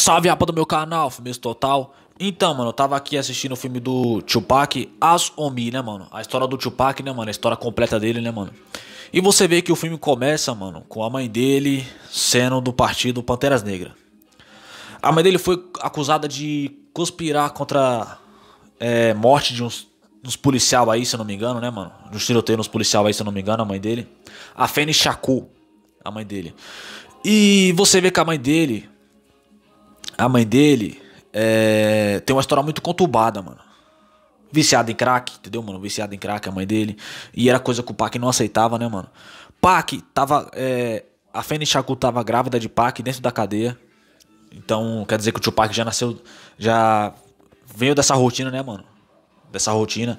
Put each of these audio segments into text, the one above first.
Salve, rapa do meu canal, Filmes Total. Então, mano, eu tava aqui assistindo o filme do Tupac, As Omi, né, mano? A história do Tupac, né, mano? A história completa dele, né, mano? E você vê que o filme começa, mano, com a mãe dele sendo do partido Panteras Negras. A mãe dele foi acusada de conspirar contra é, morte de uns, uns policial aí, se eu não me engano, né, mano? De uns tiroteios policiais policial aí, se eu não me engano, a mãe dele. A Fene Chacu, a mãe dele. E você vê que a mãe dele a mãe dele é, tem uma história muito conturbada, mano. Viciada em crack, entendeu, mano? Viciada em crack, a mãe dele. E era coisa que o Pac não aceitava, né, mano? Pac tava. É, a Fênix Chaku tava grávida de Pac dentro da cadeia. Então, quer dizer que o Pac já nasceu. Já veio dessa rotina, né, mano? Dessa rotina.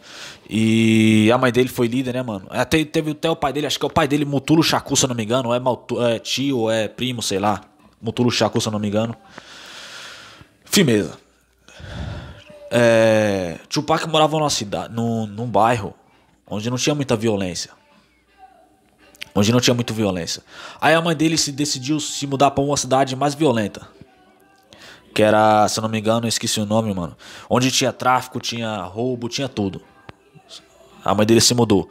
E a mãe dele foi líder, né, mano? Até, teve até o pai dele, acho que é o pai dele, Mutulo Chaku, se eu não me engano. Ou é, é tio, ou é primo, sei lá. Mutulo Chaku, se eu não me engano. Firmeza. É, Tupac morava numa cidade, num, num bairro onde não tinha muita violência. Onde não tinha muita violência. Aí a mãe dele se decidiu se mudar para uma cidade mais violenta. Que era, se eu não me engano, eu esqueci o nome, mano. Onde tinha tráfico, tinha roubo, tinha tudo. A mãe dele se mudou.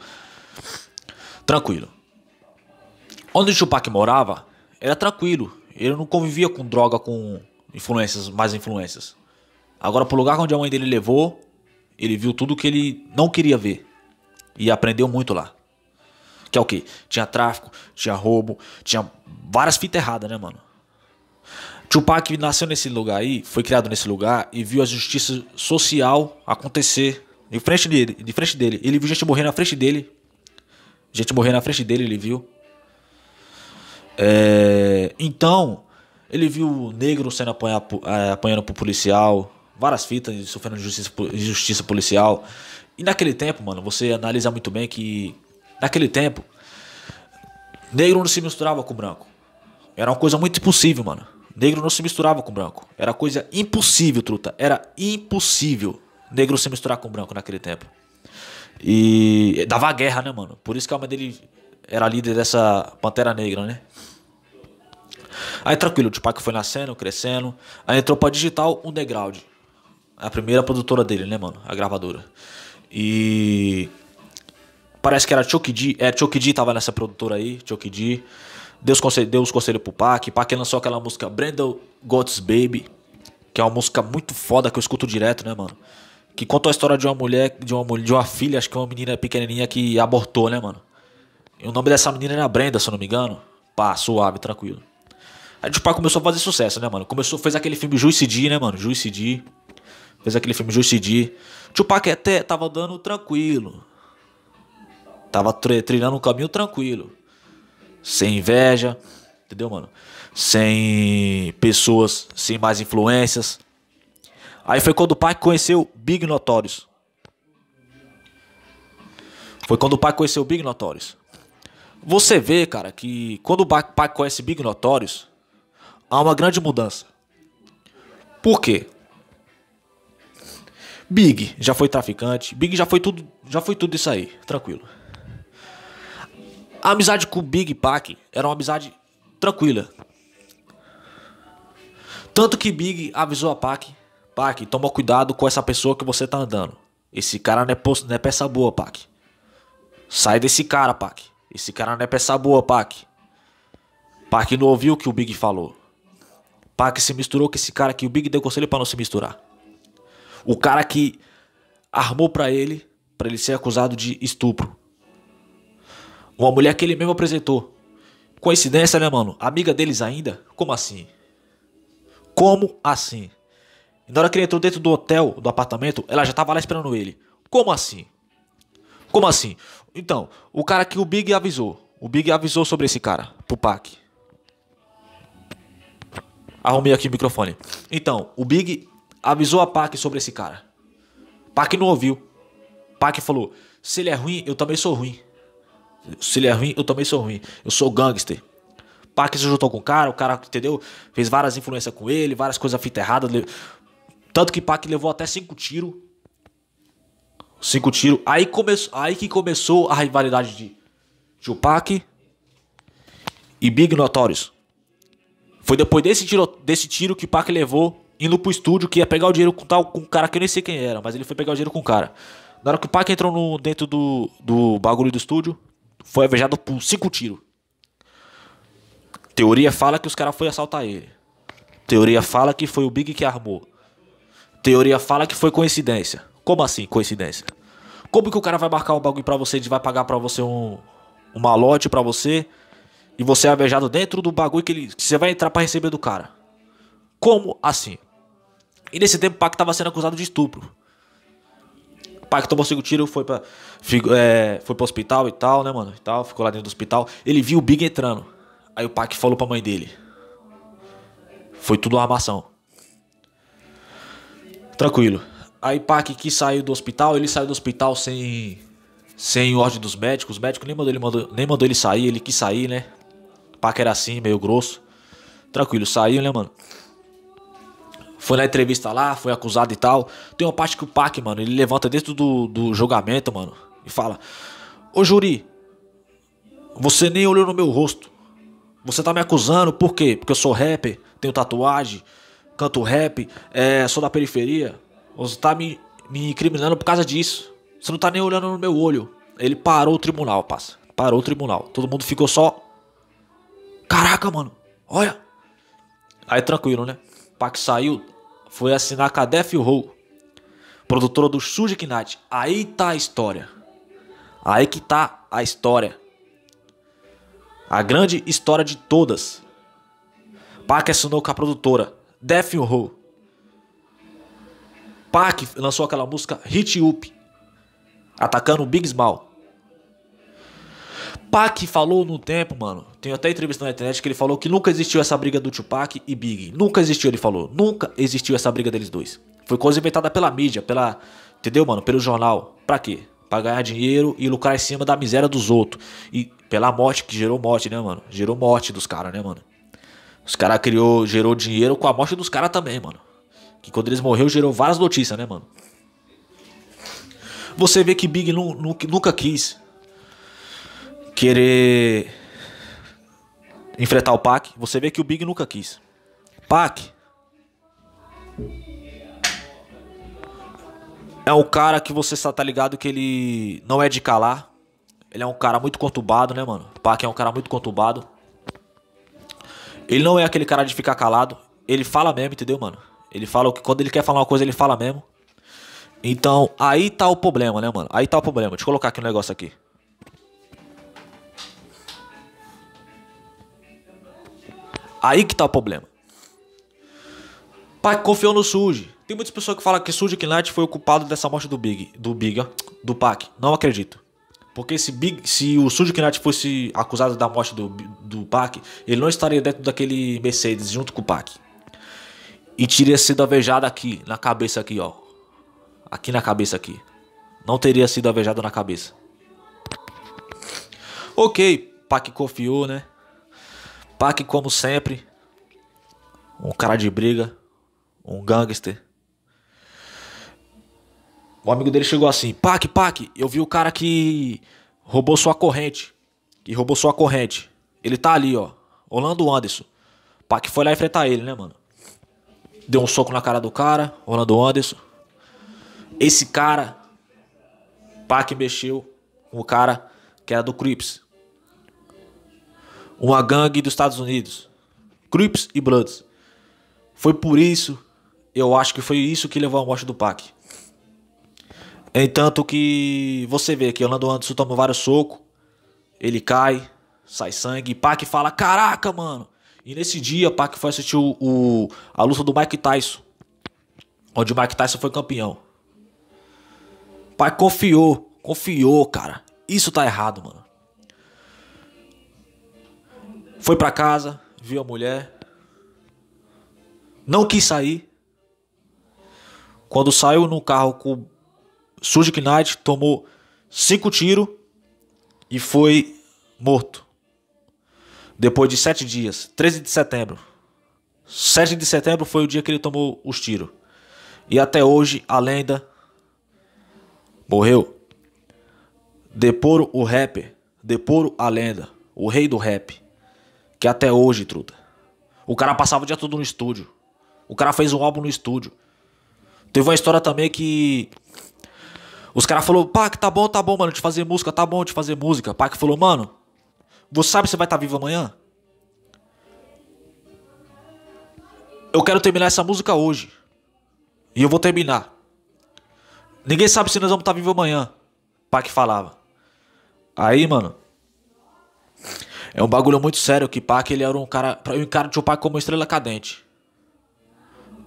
Tranquilo. Onde o Tupac morava, era tranquilo. Ele não convivia com droga, com influências, mais influências. Agora, pro lugar onde a mãe dele levou, ele viu tudo que ele não queria ver. E aprendeu muito lá. Que é o quê? Tinha tráfico, tinha roubo, tinha várias fitas erradas, né, mano? Tupac nasceu nesse lugar aí, foi criado nesse lugar e viu a justiça social acontecer de frente dele. De frente dele. Ele viu gente morrer na frente dele. Gente morrer na frente dele, ele viu. É, então, ele viu o negro sendo apanhado é, apanhando pro policial, várias fitas, sofrendo injustiça, injustiça policial. E naquele tempo, mano, você analisa muito bem que naquele tempo, negro não se misturava com branco. Era uma coisa muito impossível, mano. Negro não se misturava com branco. Era coisa impossível, truta. Era impossível negro se misturar com branco naquele tempo. E dava guerra, né, mano? Por isso que a alma dele era líder dessa Pantera Negra, né? Aí tranquilo, o Tupac foi nascendo, crescendo. Aí entrou pra digital Underground. A primeira produtora dele, né, mano? A gravadora. E. Parece que era Chuck D. É, Chuck D tava nessa produtora aí, Chuck D. Deus concedeu deu os conselhos pro Pac. Pac lançou aquela música Brandon God's Baby, que é uma música muito foda que eu escuto direto, né, mano? Que conta a história de uma mulher, de uma mulher, de uma filha, acho que é uma menina pequenininha que abortou, né, mano? E o nome dessa menina era Brenda, se eu não me engano. Pá, suave, tranquilo. A Despar tipo, começou a fazer sucesso, né, mano? Começou, fez aquele filme Juice D, né, mano? Juice D. Fez aquele filme Juice D. Tupac até tava dando tranquilo. Tava trilhando um caminho tranquilo. Sem inveja, entendeu, mano? Sem pessoas, sem mais influências. Aí foi quando o pai conheceu Big Notorious. Foi quando o pai conheceu Big Notorious. Você vê, cara, que quando o pai conhece Big Notorious, há uma grande mudança. Por quê? Big já foi traficante, Big já foi tudo, já foi tudo isso aí, tranquilo. A amizade com o Big Pac era uma amizade tranquila. Tanto que Big avisou a Pac, Pac, toma cuidado com essa pessoa que você tá andando. Esse cara não é, posto, não é peça boa, Pac. Sai desse cara, Pac. Esse cara não é peça boa, Pac. Pac não ouviu o que o Big falou pá, que se misturou com esse cara que O Big deu conselho para não se misturar. O cara que armou para ele, para ele ser acusado de estupro. Uma mulher que ele mesmo apresentou. Coincidência, né, mano? Amiga deles ainda? Como assim? Como assim? na hora que ele entrou dentro do hotel, do apartamento, ela já tava lá esperando ele. Como assim? Como assim? Então, o cara que o Big avisou. O Big avisou sobre esse cara, pro Pac. Arrumei aqui o microfone. Então, o Big avisou a Pac sobre esse cara. Pac não ouviu. Pac falou: se ele é ruim, eu também sou ruim. Se ele é ruim, eu também sou ruim. Eu sou gangster. Pac se juntou com o cara, o cara, entendeu? Fez várias influências com ele, várias coisas fita errada. Tanto que Pac levou até cinco tiros. Cinco tiros. Aí, come... Aí que começou a rivalidade de Tupac e Big Notorious. Foi depois desse tiro, desse tiro que o Pac levou indo pro estúdio que ia pegar o dinheiro com tal com um cara que eu nem sei quem era, mas ele foi pegar o dinheiro com o cara. Na hora que o Pac entrou no, dentro do, do bagulho do estúdio, foi avejado por cinco tiros. Teoria fala que os caras foram assaltar ele. Teoria fala que foi o Big que armou. Teoria fala que foi coincidência. Como assim coincidência? Como que o cara vai marcar um bagulho pra você e vai pagar pra você um, uma lote pra você e você é alvejado dentro do bagulho que, ele, que você vai entrar para receber do cara. Como assim? E nesse tempo o Pac tava sendo acusado de estupro. O Pac tomou cinco tiros, foi pra, é, foi pro hospital e tal, né, mano? E tal, ficou lá dentro do hospital. Ele viu o Big entrando. Aí o Pac falou pra mãe dele. Foi tudo uma armação. Tranquilo. Aí Pac que saiu do hospital, ele saiu do hospital sem sem ordem dos médicos. O médicos nem mandou ele, mandou, nem mandou ele sair, ele quis sair, né? Pac era assim, meio grosso. Tranquilo, saiu, né, mano? Foi na entrevista lá, foi acusado e tal. Tem uma parte que o Pac, mano, ele levanta dentro do, do julgamento, mano, e fala: Ô júri, você nem olhou no meu rosto. Você tá me acusando por quê? Porque eu sou rapper, tenho tatuagem, canto rap, é, sou da periferia. Você tá me, me incriminando por causa disso. Você não tá nem olhando no meu olho. Ele parou o tribunal, passa. Parou o tribunal. Todo mundo ficou só Caraca, mano, olha. Aí tranquilo, né? Pac saiu, foi assinar com a Def Row, produtora do Suji Knight. Aí tá a história. Aí que tá a história. A grande história de todas. Pac assinou com a produtora Def Row. Pac lançou aquela música Hit Up, atacando o Big Small. Tupac falou no tempo, mano. Tem até entrevista na internet que ele falou que nunca existiu essa briga do Tupac e Big. Nunca existiu, ele falou. Nunca existiu essa briga deles dois. Foi coisa inventada pela mídia, pela. Entendeu, mano? Pelo jornal. Pra quê? Pra ganhar dinheiro e lucrar em cima da miséria dos outros. E pela morte, que gerou morte, né, mano? Gerou morte dos caras, né, mano? Os caras criou, gerou dinheiro com a morte dos caras também, mano. Que quando eles morreram, gerou várias notícias, né, mano? Você vê que Big nu, nu, nunca quis querer enfrentar o Pac. Você vê que o Big nunca quis. Pac é um cara que você só tá ligado que ele não é de calar. Ele é um cara muito conturbado, né, mano? O Pac é um cara muito conturbado. Ele não é aquele cara de ficar calado. Ele fala mesmo, entendeu, mano? Ele fala que quando ele quer falar uma coisa, ele fala mesmo. Então, aí tá o problema, né, mano? Aí tá o problema. Deixa eu colocar aqui um negócio aqui. Aí que tá o problema. Pai confiou no Suji. Tem muitas pessoas que falam que Suji Knight foi o culpado dessa morte do Big, do Big, do Pac. Não acredito. Porque se, Big, se o Suji Knight fosse acusado da morte do, do Pac, ele não estaria dentro daquele Mercedes junto com o Pac. E teria sido avejado aqui, na cabeça aqui, ó. Aqui na cabeça aqui. Não teria sido avejado na cabeça. Ok, Pac confiou, né? Pac, como sempre, um cara de briga, um gangster. O amigo dele chegou assim: Pac, Pac, eu vi o cara que roubou sua corrente. Que roubou sua corrente. Ele tá ali, ó. Orlando Anderson. Pac foi lá enfrentar ele, né, mano? Deu um soco na cara do cara, Orlando Anderson. Esse cara, Pac mexeu com o cara que era do Crips uma gangue dos Estados Unidos, Crips e Bloods. Foi por isso, eu acho que foi isso que levou a morte do Pac. Entanto que você vê que Orlando Anderson toma vários socos, ele cai, sai sangue, Pac fala, caraca, mano. E nesse dia, Pac foi assistir o, o, a luta do Mike Tyson, onde o Mike Tyson foi campeão. Pac confiou, confiou, cara. Isso tá errado, mano. Foi para casa, viu a mulher. Não quis sair. Quando saiu no carro com Suge Knight, tomou cinco tiros e foi morto. Depois de sete dias, 13 de setembro. 7 de setembro foi o dia que ele tomou os tiros. E até hoje a lenda morreu. Deporo o rapper, deporo a lenda, o rei do rap que até hoje, truta. O cara passava o dia todo no estúdio. O cara fez um álbum no estúdio. Teve uma história também que. Os caras falaram, pá, que tá bom, tá bom, mano, de fazer música, tá bom de fazer música. Pá, que falou, mano, você sabe se vai estar tá vivo amanhã? Eu quero terminar essa música hoje. E eu vou terminar. Ninguém sabe se nós vamos estar tá vivos amanhã. Pá, que falava. Aí, mano, é um bagulho muito sério que Pac, ele era um cara. Eu encaro o Pac como uma estrela cadente.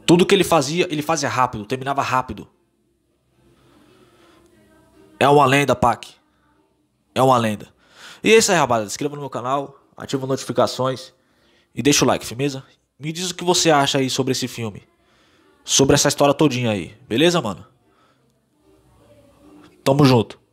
Tudo que ele fazia, ele fazia rápido, terminava rápido. É uma lenda, Pac. É uma lenda. E é isso aí, rapaziada. Inscreva no meu canal, ativa notificações e deixa o like, firmeza? Me diz o que você acha aí sobre esse filme. Sobre essa história todinha aí, beleza, mano? Tamo junto.